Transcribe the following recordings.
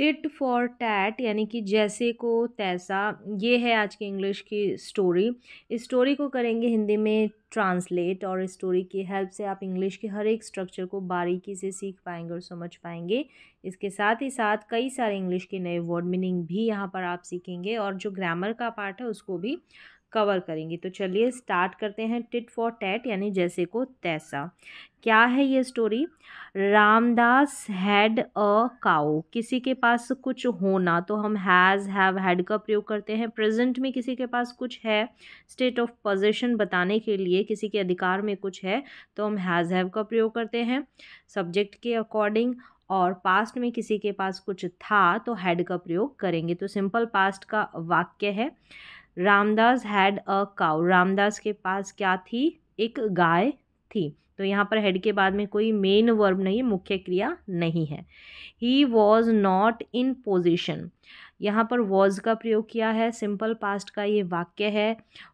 tit for tat यानी कि जैसे को तैसा ये है आज की इंग्लिश की स्टोरी इस स्टोरी को करेंगे हिंदी में ट्रांसलेट और इस स्टोरी की हेल्प से आप इंग्लिश के हर एक स्ट्रक्चर को बारीकी से सीख पाएंगे और समझ पाएंगे इसके साथ ही साथ कई सारे इंग्लिश के नए वर्ड मीनिंग भी यहाँ पर आप सीखेंगे और जो ग्रामर का पार्ट है उसको भी कवर करेंगे तो चलिए स्टार्ट करते हैं टिट फॉर टैट यानी जैसे को तैसा क्या है ये story Ramdas had a cow किसी के पास कुछ होना तो हम हैज़ हैव हैड का प्रयोग करते हैं प्रेजेंट में किसी के पास कुछ है स्टेट ऑफ पोजिशन बताने के लिए किसी के अधिकार में कुछ है तो हम हैज़ हैव का प्रयोग करते हैं सब्जेक्ट के अकॉर्डिंग और पास्ट में किसी के पास कुछ था तो हैड का प्रयोग करेंगे तो सिंपल पास्ट का वाक्य है Ramdas had a cow Ramdas के पास क्या थी एक गाय थी तो यहाँ पर हेड के बाद में कोई मेन वर्ब नहीं मुख्य क्रिया नहीं है he was not in position यहाँ पर वॉज का प्रयोग किया है सिंपल पास्ट का ये वाक्य है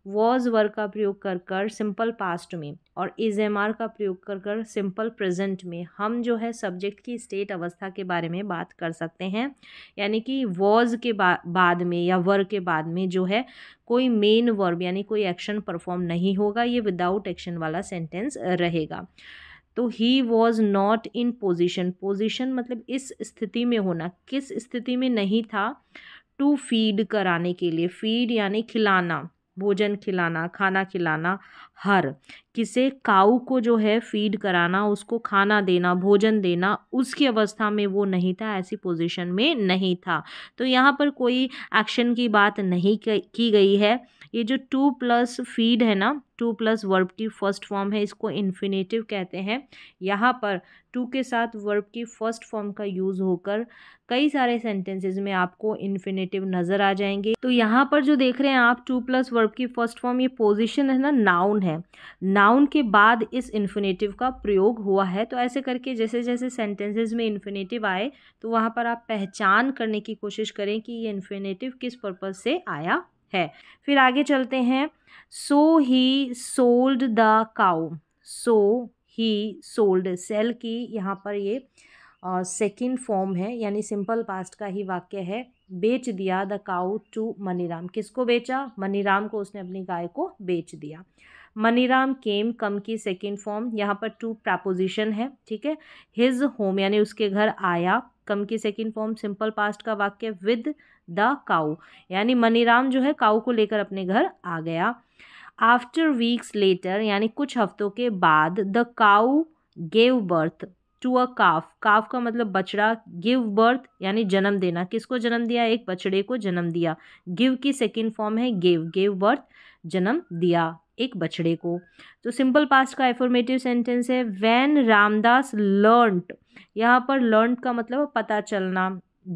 वॉज वर का प्रयोग कर कर सिंपल पास्ट में और इज एम आर का प्रयोग कर कर सिंपल प्रेजेंट में हम जो है सब्जेक्ट की स्टेट अवस्था के बारे में बात कर सकते हैं यानी कि वॉज के बा, बाद में या वर के बाद में जो है कोई मेन वर्ब यानी कोई एक्शन परफॉर्म नहीं होगा ये विदाउट एक्शन वाला सेंटेंस रहेगा तो he was not in position position मतलब इस स्थिति में होना किस स्थिति में नहीं था टू फीड कराने के लिए फीड यानी खिलाना भोजन खिलाना खाना खिलाना हर किसे काऊ को जो है फीड कराना उसको खाना देना भोजन देना उसकी अवस्था में वो नहीं था ऐसी पोजीशन में नहीं था तो यहाँ पर कोई एक्शन की बात नहीं की गई है ये जो टू प्लस फीड है ना टू प्लस वर्ब की फर्स्ट फॉर्म है इसको इन्फिनेटिव कहते हैं यहाँ पर टू के साथ वर्ब की फर्स्ट फॉर्म का यूज़ होकर कई सारे सेंटेंसेस में आपको इन्फिनेटिव नज़र आ जाएंगे तो यहाँ पर जो देख रहे हैं आप टू प्लस वर्ब की फर्स्ट फॉर्म ये पोजिशन है ना नाउन है नाउन के बाद इस इन्फिनेटिव का प्रयोग हुआ है तो ऐसे करके जैसे जैसे सेंटेंसेज में इन्फिनेटिव आए तो वहाँ पर आप पहचान करने की कोशिश करें कि ये इन्फिनेटिव किस पर्पज़ से आया है फिर आगे चलते हैं so he sold the cow so he sold sell की यहाँ पर ये uh, फॉर्म है यानी सिंपल पास्ट का ही वाक्य है बेच दिया द काउ टू मनीराम किसको बेचा मनीराम को उसने अपनी गाय को बेच दिया मनीराम केम कम की सेकेंड फॉर्म यहाँ पर टू प्रपोजिशन है ठीक है हिज होम यानी उसके घर आया कम की सेकेंड फॉर्म सिंपल पास्ट का वाक्य विद द काउ यानी मनीराम जो है काऊ को लेकर अपने घर आ गया आफ्टर वीक्स लेटर यानी कुछ हफ्तों के बाद the cow gave birth to a calf calf का मतलब बछड़ा गिव बर्थ यानी जन्म देना किसको जन्म दिया एक बछड़े को जन्म दिया गिव की सेकेंड फॉर्म है गेव गेव बर्थ जन्म दिया एक बछड़े को तो सिंपल पास्ट का एफॉर्मेटिव सेंटेंस है वैन रामदास लर्नट यहाँ पर लर्नट का मतलब पता चलना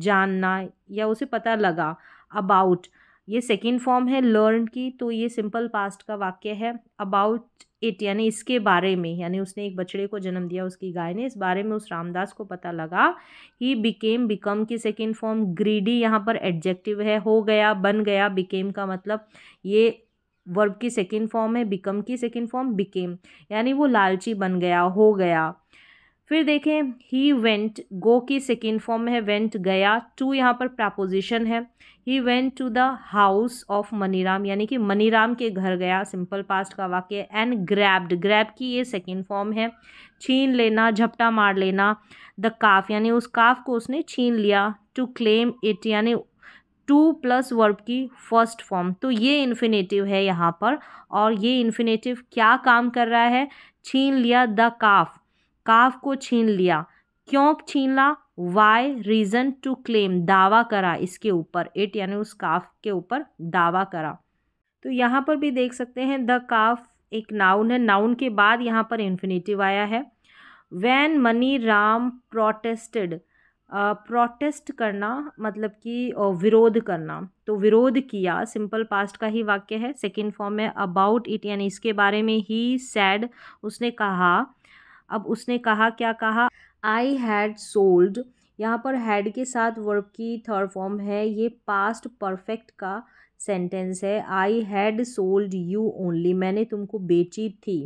जानना या उसे पता लगा अबाउट ये सेकेंड फॉर्म है लर्न की तो ये सिंपल पास्ट का वाक्य है अबाउट इट यानी इसके बारे में यानी उसने एक बछड़े को जन्म दिया उसकी गाय ने इस बारे में उस रामदास को पता लगा ही बिकेम बिकम की सेकेंड फॉर्म ग्रीडी यहाँ पर एडजेक्टिव है हो गया बन गया बिकेम का मतलब ये वर्ब की सेकेंड फॉर्म है बिकम की सेकेंड फॉर्म बिकेम यानी वो लालची बन गया हो गया फिर देखें ही वेंट गो की सेकेंड फॉर्म है वेंट गया टू यहाँ पर प्रापोजिशन है he went to the house of Maniram यानी कि मनीराम के घर गया सिंपल पास्ट का वाक्य एंड ग्रैब्ड ग्रैब की ये सेकेंड फॉर्म है छीन लेना झपटा मार लेना द काफ यानी उस काफ को उसने छीन लिया टू क्लेम इट यानी टू प्लस वर्ब की फर्स्ट फॉर्म तो ये इन्फिनेटिव है यहाँ पर और ये इन्फिनेटिव क्या काम कर रहा है छीन लिया द काफ काफ को छीन लिया क्यों छीन ला वाई रीज़न टू क्लेम दावा करा इसके ऊपर इट यानी उस काफ के ऊपर दावा करा तो यहाँ पर भी देख सकते हैं द काफ एक नाउन है नाउन के बाद यहाँ पर इन्फिनेटिव आया है when Mani Ram protested protest करना मतलब कि विरोध करना तो विरोध किया सिंपल पास्ट का ही वाक्य है सेकेंड फॉर्म है अबाउट इट यानी इसके बारे में ही सैड उसने कहा अब उसने कहा क्या कहा आई हैड सोल्ड यहाँ पर हैड के साथ वर्ब की थर्ड फॉर्म है ये पास्ट परफेक्ट का सेंटेंस है I had sold you only मैंने तुमको बेची थी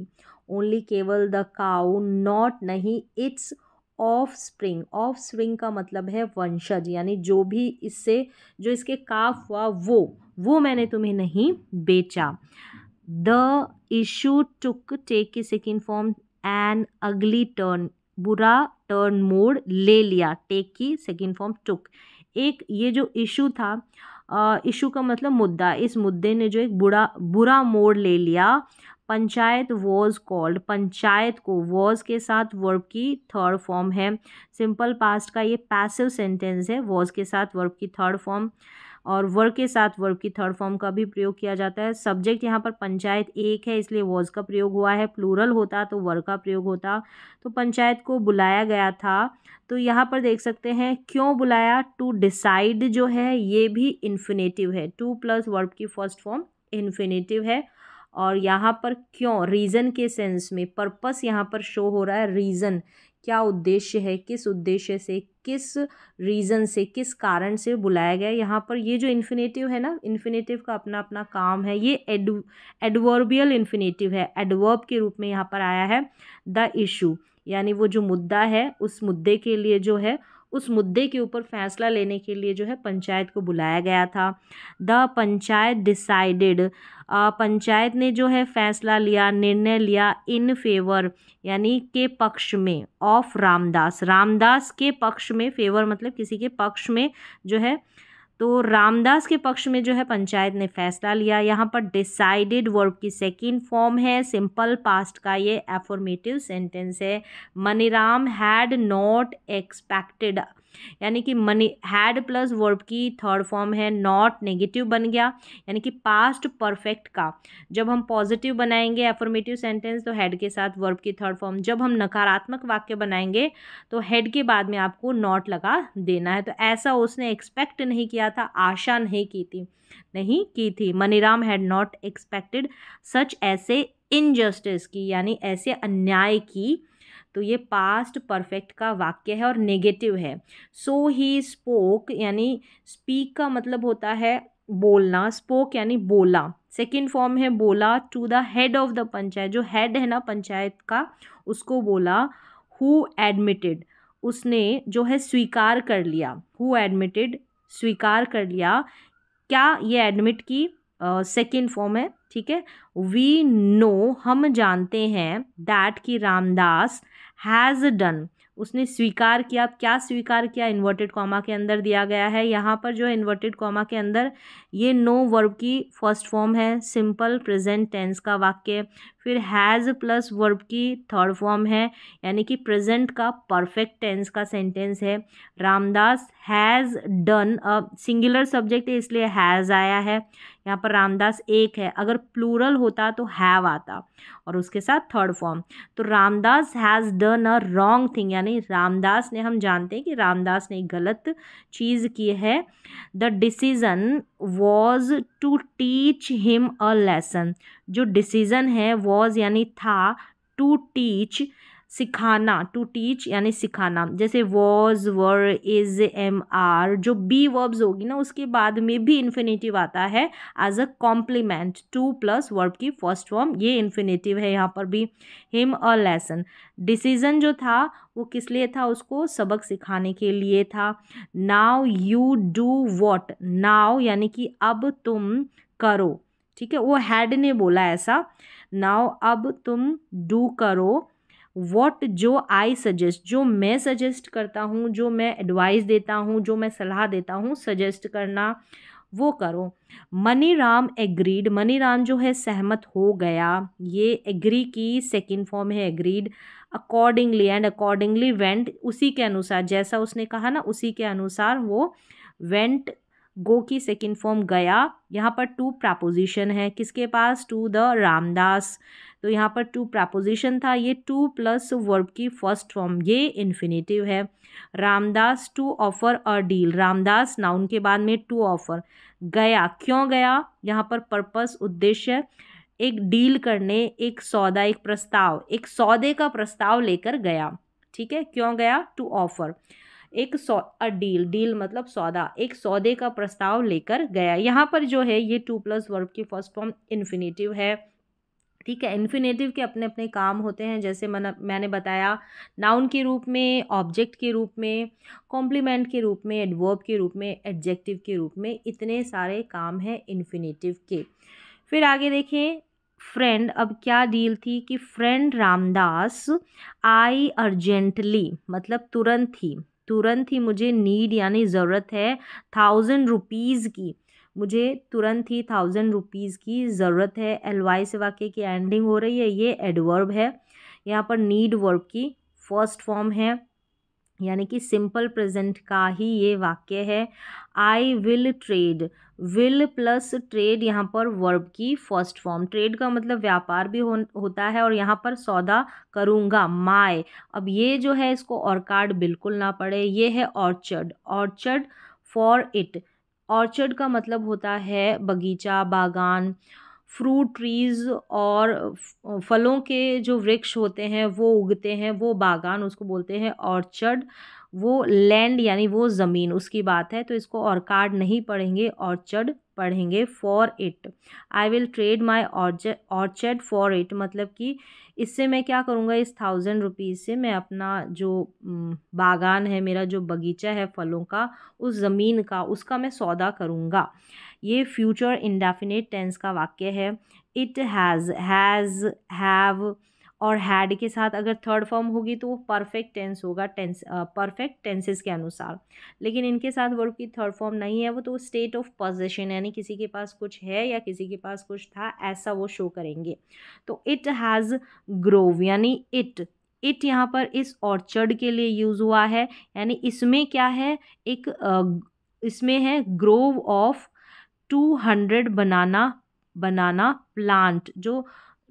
ओनली केवल द काउ नॉट नहीं it's of spring of spring का मतलब है वंशज यानी जो भी इससे जो इसके काफ हुआ वो वो मैंने तुम्हें नहीं बेचा द इशू टुक टेक की second form an ugly turn बुरा टर्न मोड ले लिया टेक की सेकेंड फॉर्म टुक एक ये जो इशू था इशू का मतलब मुद्दा इस मुद्दे ने जो एक बुरा बुरा मोड़ ले लिया पंचायत वॉज कॉल्ड पंचायत को वॉज के साथ वर्ब की थर्ड फॉर्म है सिंपल पास्ट का ये पैसिव सेंटेंस है वॉज के साथ वर्ब की थर्ड फॉर्म और वर्ग के साथ वर्ब की थर्ड फॉर्म का भी प्रयोग किया जाता है सब्जेक्ट यहाँ पर पंचायत एक है इसलिए वॉज का प्रयोग हुआ है प्लूरल होता तो वर्ग का प्रयोग होता तो पंचायत को बुलाया गया था तो यहाँ पर देख सकते हैं क्यों बुलाया टू डिसाइड जो है ये भी इन्फिनेटिव है टू प्लस वर्ब की फर्स्ट फॉर्म इन्फिनेटिव है और यहाँ पर क्यों रीज़न के सेंस में पर्पस यहाँ पर शो हो रहा है रीज़न क्या उद्देश्य है किस उद्देश्य से किस रीज़न से किस कारण से बुलाया गया यहाँ पर ये जो इन्फिनेटिव है ना इन्फिनेटिव का अपना अपना काम है ये एड एडवर्बियल इन्फिनेटिव है एडवर्ब के रूप में यहाँ पर आया है द इशू यानी वो जो मुद्दा है उस मुद्दे के लिए जो है उस मुद्दे के ऊपर फैसला लेने के लिए जो है पंचायत को बुलाया गया था द पंचायत डिसाइडेड पंचायत ने जो है फैसला लिया निर्णय लिया इन फेवर यानी के पक्ष में ऑफ रामदास रामदास के पक्ष में फेवर मतलब किसी के पक्ष में जो है तो रामदास के पक्ष में जो है पंचायत ने फैसला लिया यहाँ पर डिसाइडेड वर्ब की सेकेंड फॉर्म है सिंपल पास्ट का ये एफॉर्मेटिव सेंटेंस है मनीराम हैड नॉट एक्सपेक्टेड यानी कि मनी हैड प्लस वर्ब की थर्ड फॉर्म है नॉट नेगेटिव बन गया यानी कि पास्ट परफेक्ट का जब हम पॉजिटिव बनाएंगे एफर्मेटिव सेंटेंस तो हेड के साथ वर्ब की थर्ड फॉर्म जब हम नकारात्मक वाक्य बनाएंगे तो हेड के बाद में आपको नॉट लगा देना है तो ऐसा उसने एक्सपेक्ट नहीं किया था आशा नहीं की थी नहीं की थी Maniram had not expected such ऐसे इनजस्टिस की यानी ऐसे अन्याय की तो ये पास्ट परफेक्ट का वाक्य है और नेगेटिव है सो ही स्पोक यानी स्पीक का मतलब होता है बोलना स्पोक यानी बोला सेकेंड फॉर्म है बोला to the head of the panchayat जो हेड है ना पंचायत का उसको बोला हु एडमिटेड उसने जो है स्वीकार कर लिया हु एडमिटेड स्वीकार कर लिया क्या ये एडमिट की सेकेंड uh, फॉर्म है ठीक है वी नो हम जानते हैं दैट कि रामदास हैज़ डन उसने स्वीकार किया अब क्या स्वीकार किया इन्वर्टेड कॉमा के अंदर दिया गया है यहाँ पर जो है इन्वर्टेड कॉमा के अंदर ये नो वर्ब की फर्स्ट फॉर्म है सिंपल प्रेजेंट टेंस का वाक्य फिर हैज़ प्लस वर्ब की थर्ड फॉर्म है यानी कि प्रेजेंट का परफेक्ट टेंस का सेंटेंस है रामदास हैज़ डन अब सिंगुलर सब्जेक्ट है इसलिए हैज़ आया है यहाँ पर रामदास एक है अगर प्लूरल होता तो हैव आता और उसके साथ थर्ड फॉर्म तो Ramdas has done a wrong thing यानी रामदास ने हम जानते हैं कि रामदास ने गलत चीज़ की है the decision was to teach him a lesson जो डिसीज़न है वॉज यानी था टू टीच सिखाना टू टीच यानी सिखाना जैसे was were is am are जो बी वर्ब्स होगी ना उसके बाद में भी इन्फिनेटिव आता है as a complement to plus verb की फर्स्ट फॉर्म ये इन्फिनेटिव है यहाँ पर भी हिम अ लेसन डिसीजन जो था वो किस लिए था उसको सबक सिखाने के लिए था now you do what now यानी कि अब तुम करो ठीक है वो हैड ने बोला ऐसा नाव अब तुम डू करो वॉट जो आई सजेस्ट जो मैं सजेस्ट करता हूँ जो मैं एडवाइस देता हूँ जो मैं सलाह देता हूँ सजेस्ट करना वो करो Maniram agreed Maniram जो है सहमत हो गया ये एग्री की सेकेंड फॉर्म है agreed accordingly and accordingly went उसी के अनुसार जैसा उसने कहा ना उसी के अनुसार वो वेंट गो की सेकेंड फॉर्म गया यहाँ पर टू प्रापोजिशन है किसके पास टू द रामदास तो यहाँ पर टू प्रापोजिशन था ये टू प्लस वर्ब की फर्स्ट फॉर्म ये इन्फिनेटिव है Ramdas to offer a deal Ramdas noun के बाद में टू ऑफर गया क्यों गया यहाँ पर पर्पस उद्देश्य एक डील करने एक सौदा एक प्रस्ताव एक सौदे का प्रस्ताव लेकर गया ठीक है क्यों गया टू ऑफर एक सौ अ डील डील मतलब सौदा एक सौदे का प्रस्ताव लेकर गया यहाँ पर जो है ये टू प्लस वर्ब की फर्स्ट फॉर्म इन्फिनेटिव है ठीक है इन्फिनेटिव के अपने अपने काम होते हैं जैसे मन मैंने बताया नाउन के रूप में ऑब्जेक्ट के रूप में कॉम्प्लीमेंट के रूप में एडवर्ब के रूप में एडजेक्टिव के रूप में इतने सारे काम हैं इन्फिनेटिव के फिर आगे देखें फ्रेंड अब क्या डील थी कि फ्रेंड रामदास आई अर्जेंटली मतलब तुरंत ही तुरंत ही मुझे नीड यानी ज़रूरत है थाउजेंड रुपीज़ की मुझे तुरंत ही थाउजेंड रुपीज़ की ज़रूरत है एलवाई से वाक्य की एंडिंग हो रही है ये एडवर्ब है यहाँ पर नीड वर्ब की फर्स्ट फॉर्म है यानी कि सिंपल प्रेजेंट का ही ये वाक्य है I will trade will plus trade यहाँ पर वर्ब की फर्स्ट फॉर्म ट्रेड का मतलब व्यापार भी हो, होता है और यहाँ पर सौदा करूँगा माय अब ये जो है इसको और कार्ड बिल्कुल ना पड़े ये है orchard orchard for it orchard का मतलब होता है बगीचा बागान फ्रूट ट्रीज़ और फलों के जो वृक्ष होते हैं वो उगते हैं वो बागान उसको बोलते हैं ऑर्चर्ड वो लैंड यानी वो ज़मीन उसकी बात है तो इसको कार्ड नहीं पढ़ेंगे ऑर्चर्ड पढ़ेंगे for it I will trade my orchard for it मतलब कि इससे मैं क्या करूँगा इस थाउजेंड रुपीज़ से मैं अपना जो बागान है मेरा जो बगीचा है फलों का उस ज़मीन का उसका मैं सौदा करूँगा ये फ्यूचर इंडेफिनेट टेंस का वाक्य है इट हैज़ हैज़ हैव और हैड के साथ अगर थर्ड फॉर्म होगी तो वो परफेक्ट टेंस होगा टेंस परफेक्ट टेंसेस के अनुसार लेकिन इनके साथ वर्ब की थर्ड फॉर्म नहीं है वो तो स्टेट ऑफ पोजिशन यानी किसी के पास कुछ है या किसी के पास कुछ था ऐसा वो शो करेंगे तो इट हैज़ ग्रोव यानी इट इट यहाँ पर इस ऑर्चर्ड के लिए यूज़ हुआ है यानी इसमें क्या है एक इसमें है grove of two hundred banana banana plant जो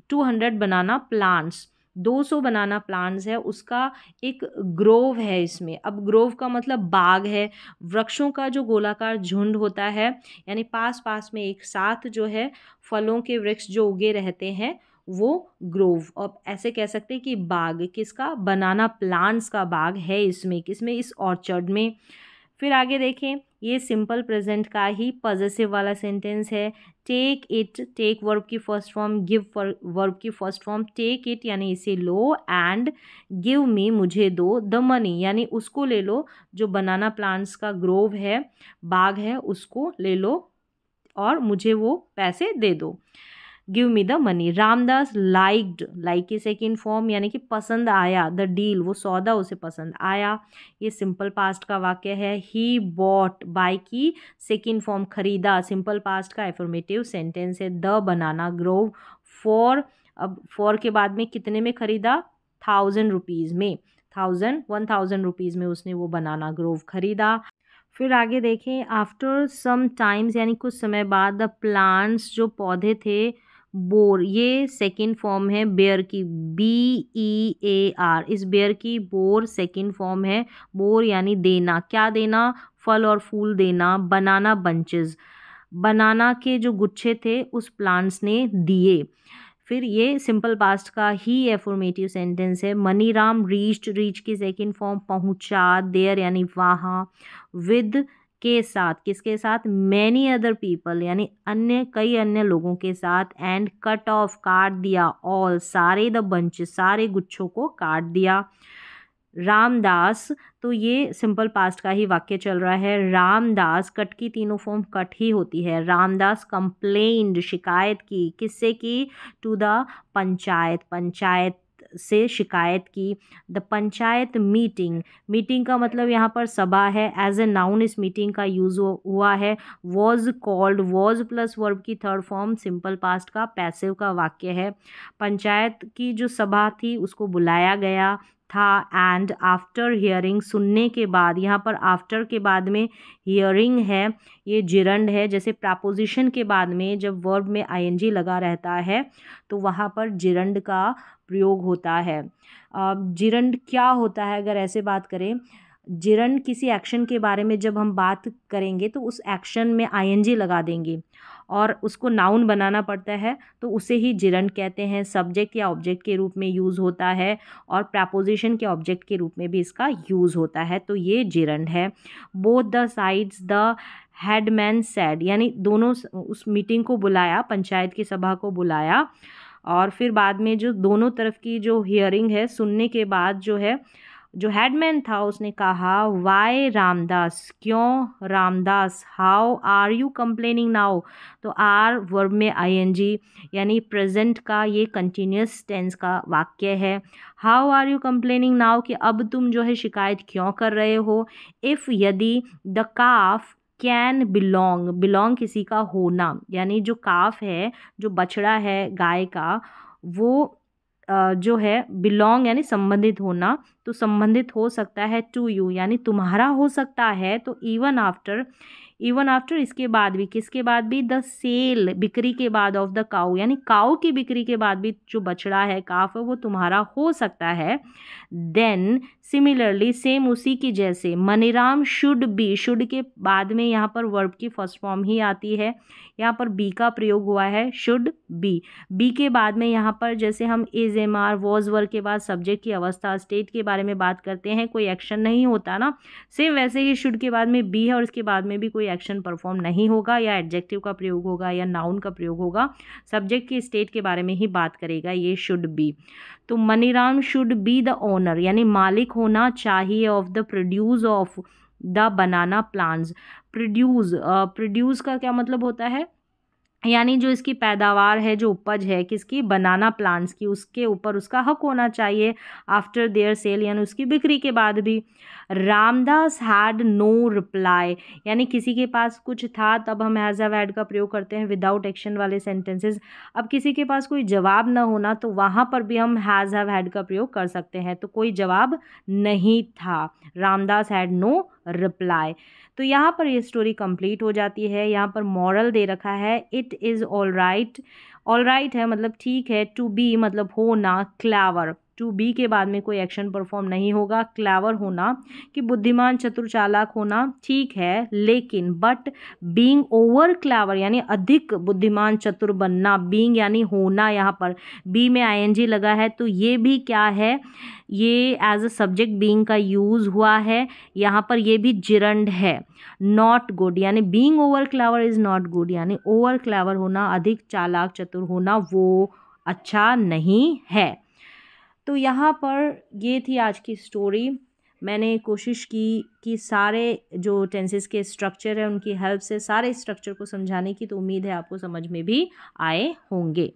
टू हंड्रेड बनाना प्लांट्स दो सौ बनाना प्लांट्स है उसका एक ग्रोव है इसमें अब ग्रोव का मतलब बाग है वृक्षों का जो गोलाकार झुंड होता है यानी पास पास में एक साथ जो है फलों के वृक्ष जो उगे रहते हैं वो ग्रोव और ऐसे कह सकते हैं कि बाग किसका बनाना प्लांट्स का बाग है इसमें किसमें इस ऑर्चर्ड में फिर आगे देखें ये सिंपल प्रेजेंट का ही पॉजिटिव वाला सेंटेंस है टेक इट टेक वर्ब की फर्स्ट फॉर्म गिव वर्ब की फर्स्ट फॉर्म टेक इट यानी इसे लो एंड गिव मी मुझे दो द मनी यानी उसको ले लो जो बनाना प्लांट्स का ग्रोव है बाग है उसको ले लो और मुझे वो पैसे दे दो give me the money Ramdas liked like की सेकेंड फॉर्म यानी कि पसंद आया द डील वो सौदा उसे पसंद आया ये सिंपल पास्ट का वाक्य है ही बॉट बाय की सेकेंड फॉर्म खरीदा सिंपल पास्ट का एफर्मेटिव सेंटेंस है द बनाना ग्रोव फॉर अब फॉर के बाद में कितने में खरीदा थाउजेंड रुपीज़ में थाउजेंड वन थाउजेंड रुपीज़ में उसने वो बनाना ग्रोव खरीदा फिर आगे देखें आफ्टर सम टाइम्स यानी कुछ समय बाद द प्लांट्स जो पौधे थे बोर ये सेकेंड फॉर्म है बेयर की बी ई ए आर इस बेयर की बोर सेकेंड फॉर्म है बोर यानी देना क्या देना फल और फूल देना बनाना बंचेस बनाना के जो गुच्छे थे उस प्लांट्स ने दिए फिर ये सिंपल पास्ट का ही एफॉर्मेटिव सेंटेंस है मनी राम रीच्ड रीच की सेकेंड फॉर्म पहुँचा देयर यानी वहाँ विद के साथ किसके साथ मैनी अदर पीपल यानी अन्य कई अन्य लोगों के साथ एंड कट ऑफ काट दिया ऑल सारे द बंच सारे गुच्छों को काट दिया रामदास तो ये सिंपल पास्ट का ही वाक्य चल रहा है रामदास कट की तीनों फॉर्म कट ही होती है रामदास कंप्लेन शिकायत की किससे की टू द पंचायत पंचायत से शिकायत की द पंचायत मीटिंग मीटिंग का मतलब यहाँ पर सभा है एज ए नाउन इस मीटिंग का यूज़ हुआ है was called was plus verb की थर्ड फॉर्म सिंपल पास्ट का पैसिव का वाक्य है पंचायत की जो सभा थी उसको बुलाया गया था एंड आफ्टर हियरिंग सुनने के बाद यहाँ पर आफ्टर के बाद में हियरिंग है ये जिरंड है जैसे प्रापोजिशन के बाद में जब वर्ब में आईएनजी लगा रहता है तो वहाँ पर जिरंड का प्रयोग होता है जिरंड क्या होता है अगर ऐसे बात करें जिरण किसी एक्शन के बारे में जब हम बात करेंगे तो उस एक्शन में आईएनजी लगा देंगे और उसको नाउन बनाना पड़ता है तो उसे ही जिरण कहते हैं सब्जेक्ट या ऑब्जेक्ट के रूप में यूज़ होता है और प्रपोजिशन के ऑब्जेक्ट के रूप में भी इसका यूज़ होता है तो ये जिरण है both the sides the head man said यानी दोनों उस मीटिंग को बुलाया पंचायत की सभा को बुलाया और फिर बाद में जो दोनों तरफ की जो हियरिंग है सुनने के बाद जो है जो हेडमैन था उसने कहा वाई रामदास क्यों Ramdas how are you complaining now तो आर वर्ब में आईएनजी यानी प्रेजेंट का ये कंटिन्यूस टेंस का वाक्य है how are you complaining now कि अब तुम जो है शिकायत क्यों कर रहे हो इफ़ यदि the calf can belong belong किसी का होना यानी जो काफ है जो बछड़ा है गाय का वो जो है बिलोंग यानी संबंधित होना तो संबंधित हो सकता है टू यू यानी तुम्हारा हो सकता है तो इवन आफ्टर इवन आफ्टर इसके बाद भी किसके बाद भी द सेल बिक्री के बाद ऑफ द काऊ यानी काऊ की बिक्री के बाद भी जो बछड़ा है काफ है वो तुम्हारा हो सकता है देन सिमिलरली सेम उसी की जैसे मनीराम शुड बी शुड के बाद में यहाँ पर वर्ब की फर्स्ट फॉर्म ही आती है यहाँ पर बी का प्रयोग हुआ है शुड बी बी के बाद में यहाँ पर जैसे हम इज एम आर वॉज वर्ग के बाद सब्जेक्ट की अवस्था स्टेट के बाद बारे में बात करते हैं कोई एक्शन नहीं होता ना सेम वैसे ही शुड के बाद में बी है और इसके बाद में भी कोई एक्शन परफॉर्म नहीं होगा या एडजेक्टिव का प्रयोग होगा या नाउन का प्रयोग होगा सब्जेक्ट के स्टेट के बारे में ही बात करेगा ये शुड बी तो Maniram should be the owner यानी मालिक होना चाहिए of the produce of the banana plants produce produce का क्या मतलब होता है यानी जो इसकी पैदावार है जो उपज है किसकी बनाना प्लांट्स की उसके ऊपर उसका हक होना चाहिए आफ्टर देयर सेल यानी उसकी बिक्री के बाद भी रामदास हैड नो रिप्लाई यानी किसी के पास कुछ था तब हम हैज़ हैव हैड का प्रयोग करते हैं विदाउट एक्शन वाले सेंटेंसेस अब किसी के पास कोई जवाब ना होना तो वहाँ पर भी हम हैज़ हैव हैड का प्रयोग कर सकते हैं तो कोई जवाब नहीं था रामदास हैड नो रिप्लाई तो यहाँ पर ये स्टोरी कंप्लीट हो जाती है यहाँ पर मॉरल दे रखा है it is all right all right है मतलब ठीक है टू बी मतलब होना क्लावर टू बी के बाद में कोई एक्शन परफॉर्म नहीं होगा क्लावर होना कि बुद्धिमान चतुर चालाक होना ठीक है लेकिन बट बीइंग ओवर क्लावर यानी अधिक बुद्धिमान चतुर बनना बीइंग यानी होना यहाँ पर बी में आईएनजी लगा है तो ये भी क्या है ये एज अ सब्जेक्ट बीइंग का यूज़ हुआ है यहाँ पर ये भी जिरंड है नॉट गुड यानी being over clever is not good यानी ओवर क्लावर होना अधिक चालाक चतुर होना वो अच्छा नहीं है तो यहाँ पर ये थी आज की स्टोरी मैंने कोशिश की कि सारे जो टेंसेस के स्ट्रक्चर है उनकी हेल्प से सारे स्ट्रक्चर को समझाने की तो उम्मीद है आपको समझ में भी आए होंगे